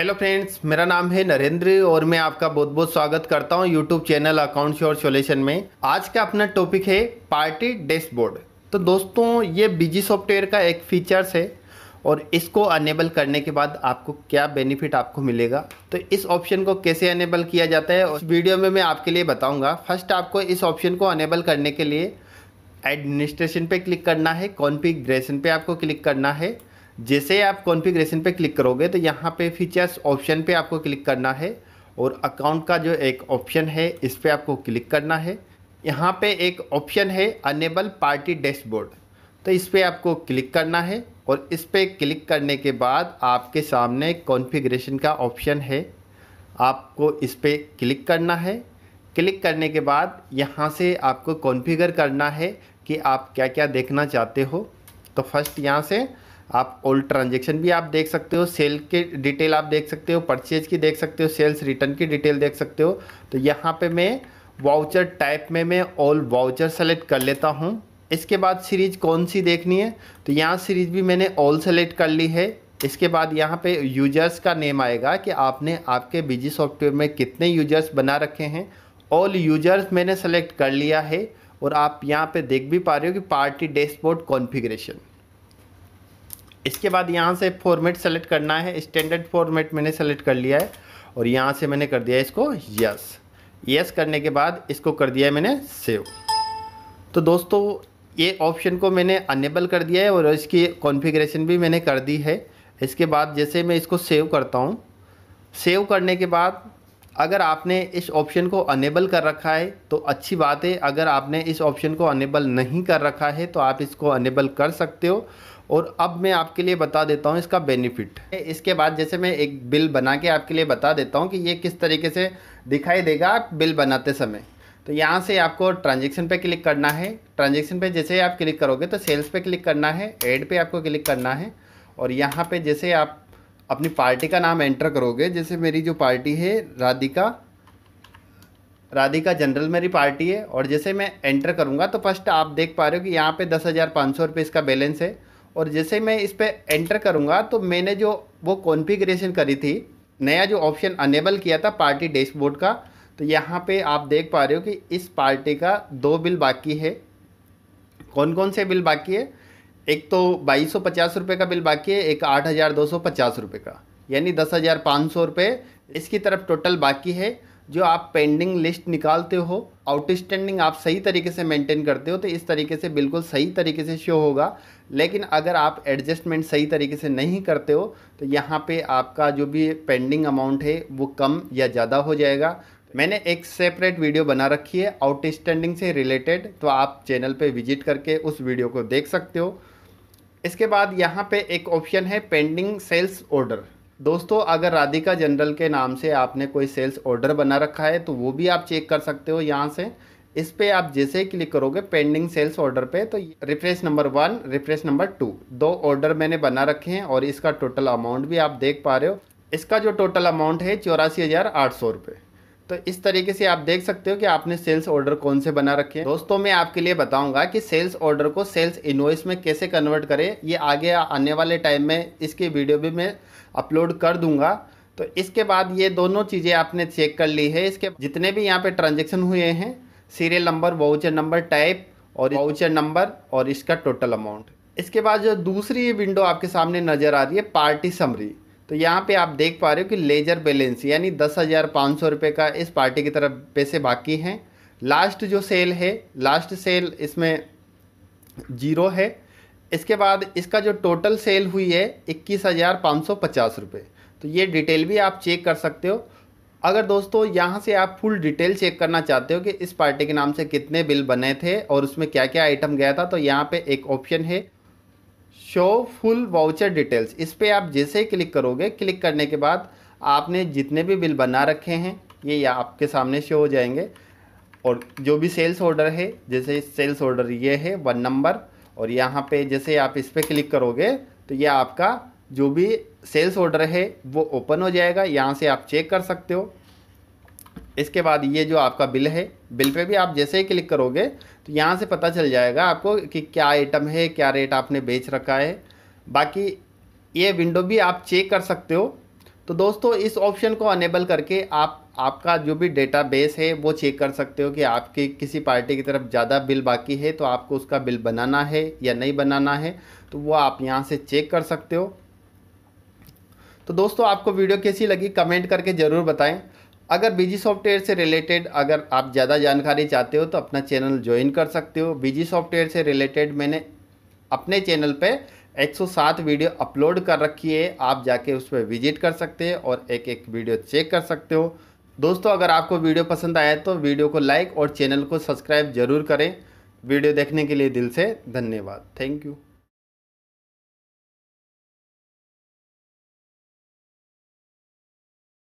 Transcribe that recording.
hello friends मेरा नाम है नरेंद्र और मैं आपका बहुत बहुत स्वागत करता हूं YouTube channel account sure solution में आज का अपना टॉपिक है पार्टी डैशबोर्ड तो दोस्तों ये बिजी सॉफ्टवेयर का एक फीचर्स है और इसको अनेबल करने के बाद आपको क्या बेनिफिट आपको मिलेगा तो इस ऑप्शन को कैसे अनेबल किया जाता है उस वीडियो में मैं आपके लिए बताऊँगा फर्स्ट आपको इस ऑप्शन को अनेबल करने के लिए एडमिनिस्ट्रेशन पे क्लिक करना है कॉन्फिग्रेशन पर आपको क्लिक करना है जैसे आप कॉन्फ़िगरेशन पे क्लिक करोगे तो यहाँ पे फीचर्स ऑप्शन पे आपको क्लिक करना है और अकाउंट का जो एक ऑप्शन है इस पर आपको क्लिक करना है यहाँ पे एक ऑप्शन है अनेबल पार्टी डैशबोर्ड तो इस पर आपको क्लिक करना है और इस पर क्लिक करने के बाद आपके सामने कॉन्फ़िगरेशन का ऑप्शन है आपको इस पर क्लिक करना है क्लिक करने के बाद यहाँ से आपको कॉन्फ़िगर करना है कि आप क्या क्या देखना चाहते हो तो फर्स्ट यहाँ से आप ओल्ड ट्रांजेक्शन भी आप देख सकते हो सेल के डिटेल आप देख सकते हो परचेज की देख सकते हो सेल्स रिटर्न की डिटेल देख सकते हो तो यहाँ पे मैं वाउचर टाइप में मैं ऑल वाउचर सेलेक्ट कर लेता हूँ इसके बाद सीरीज कौन सी देखनी है तो यहाँ सीरीज भी मैंने ऑल सेलेक्ट कर ली है इसके बाद यहाँ पे यूजर्स का नेम आएगा कि आपने आपके बिजी सॉफ्टवेयर में कितने यूजर्स बना रखे हैं ऑल यूजर्स मैंने सेलेक्ट कर लिया है और आप यहाँ पे देख भी पा रहे हो कि पार्टी डैशबोर्ड कॉन्फ़िगरेशन इसके बाद यहाँ से फॉर्मेट सेलेक्ट करना है स्टैंडर्ड फॉर्मेट मैंने सेलेक्ट कर लिया है और यहाँ से मैंने कर दिया इसको यस यस करने के बाद इसको कर दिया है मैंने सेव तो दोस्तों ये ऑप्शन को मैंने अनेबल कर दिया है और इसकी कॉन्फ़िगरेशन भी मैंने कर दी है इसके बाद जैसे मैं इसको सेव करता हूँ सेव करने के बाद अगर आपने इस ऑप्शन को अनेबल कर रखा है तो अच्छी बात है अगर आपने इस ऑप्शन को अनेबल नहीं कर रखा है तो आप इसको अनेबल कर सकते हो और अब मैं आपके लिए बता देता हूँ इसका बेनिफिट इसके बाद जैसे मैं एक बिल बना के आपके लिए बता देता हूँ कि ये किस तरीके से दिखाई देगा आप बिल बनाते समय तो यहाँ से आपको ट्रांजेक्शन पर क्लिक करना है ट्रांजेक्शन पर जैसे आप क्लिक करोगे तो सेल्स पर क्लिक करना है एड पर आपको क्लिक करना है और यहाँ पर जैसे आप अपनी पार्टी का नाम एंटर करोगे जैसे मेरी जो पार्टी है राधिका राधिका जनरल मेरी पार्टी है और जैसे मैं एंटर करूँगा तो फर्स्ट आप देख पा रहे हो कि यहाँ पे दस हज़ार पाँच सौ रुपये इसका बैलेंस है और जैसे मैं इस पर एंटर करूँगा तो मैंने जो वो कॉन्फ़िगरेशन करी थी नया जो ऑप्शन अनेबल किया था पार्टी डैशबोर्ड का तो यहाँ पे आप देख पा रहे हो कि इस पार्टी का दो बिल बाकी है कौन कौन से बिल बाकी है एक तो बाईस सौ पचास रुपये का बिल बाकी है एक आठ हज़ार दो सौ पचास रुपये का यानी दस हज़ार पाँच सौ रुपये इसकी तरफ टोटल बाकी है जो आप पेंडिंग लिस्ट निकालते हो आउटस्टैंडिंग आप सही तरीके से मेंटेन करते हो तो इस तरीके से बिल्कुल सही तरीके से शो होगा लेकिन अगर आप एडजस्टमेंट सही तरीके से नहीं करते हो तो यहाँ पे आपका जो भी पेंडिंग अमाउंट है वो कम या ज़्यादा हो जाएगा मैंने एक सेपरेट वीडियो बना रखी है आउटस्टैंडिंग से रिलेटेड तो आप चैनल पर विजिट करके उस वीडियो को देख सकते हो इसके बाद यहाँ पे एक ऑप्शन है पेंडिंग सेल्स ऑर्डर दोस्तों अगर राधिका जनरल के नाम से आपने कोई सेल्स ऑर्डर बना रखा है तो वो भी आप चेक कर सकते हो यहाँ से इस पर आप जैसे ही क्लिक करोगे पेंडिंग सेल्स ऑर्डर पे तो refresh number one refresh number two दो ऑर्डर मैंने बना रखे हैं और इसका टोटल अमाउंट भी आप देख पा रहे हो इसका जो टोटल अमाउंट है चौरासी हज़ार आठ सौ रुपये तो इस तरीके से आप देख सकते हो कि आपने सेल्स ऑर्डर कौन से बना रखे हैं दोस्तों मैं आपके लिए बताऊंगा कि सेल्स ऑर्डर को सेल्स इनवॉइस में कैसे कन्वर्ट करें ये आगे आने वाले टाइम में इसकी वीडियो भी मैं अपलोड कर दूंगा तो इसके बाद ये दोनों चीज़ें आपने चेक कर ली है इसके जितने भी यहाँ पर ट्रांजेक्शन हुए हैं serial number voucher number type और वाउचर नंबर और इसका टोटल अमाउंट इसके बाद जो दूसरी विंडो आपके सामने नज़र आ रही है पार्टी समरी तो यहाँ पे आप देख पा रहे हो कि लेजर बैलेंस यानी दस हज़ार पाँच सौ रुपये का इस पार्टी की तरफ पैसे बाकी हैं लास्ट जो सेल है लास्ट सेल इसमें जीरो है इसके बाद इसका जो टोटल सेल हुई है इक्कीस हज़ार पाँच सौ पचास रुपये तो ये डिटेल भी आप चेक कर सकते हो अगर दोस्तों यहाँ से आप फुल डिटेल चेक करना चाहते हो कि इस पार्टी के नाम से कितने बिल बने थे और उसमें क्या क्या आइटम गया था तो यहाँ पे एक ऑप्शन है शो फुल वाउचर डिटेल्स इस पर आप जैसे ही क्लिक करोगे क्लिक करने के बाद आपने जितने भी बिल बना रखे हैं ये आपके सामने शो हो जाएंगे और जो भी सेल्स ऑर्डर है जैसे सेल्स ऑर्डर ये है वन नंबर और यहाँ पे जैसे आप इस पर क्लिक करोगे तो ये आपका जो भी सेल्स ऑर्डर है वो ओपन हो जाएगा यहाँ से आप चेक कर सकते हो इसके बाद ये जो आपका बिल है बिल पे भी आप जैसे ही क्लिक करोगे तो यहाँ से पता चल जाएगा आपको कि क्या आइटम है क्या रेट आपने बेच रखा है बाकी ये विंडो भी आप चेक कर सकते हो तो दोस्तों इस ऑप्शन को अनेबल करके आप आपका जो भी डेटा बेस है वो चेक कर सकते हो कि आपकी किसी पार्टी की तरफ ज़्यादा बिल बाकी है तो आपको उसका बिल बनाना है या नहीं बनाना है तो वो आप यहाँ से चेक कर सकते हो तो दोस्तों आपको वीडियो कैसी लगी कमेंट करके ज़रूर बताएं अगर बिजी सॉफ्टवेयर से रिलेटेड अगर आप ज़्यादा जानकारी चाहते हो तो अपना चैनल ज्वाइन कर सकते हो बिजी सॉफ्टवेयर से रिलेटेड मैंने अपने चैनल पे 107 वीडियो अपलोड कर रखी है आप जाके उस पर विजिट कर सकते हैं और एक एक वीडियो चेक कर सकते हो दोस्तों अगर आपको वीडियो पसंद आया तो वीडियो को लाइक और चैनल को सब्सक्राइब जरूर करें वीडियो देखने के लिए दिल से धन्यवाद थैंक यू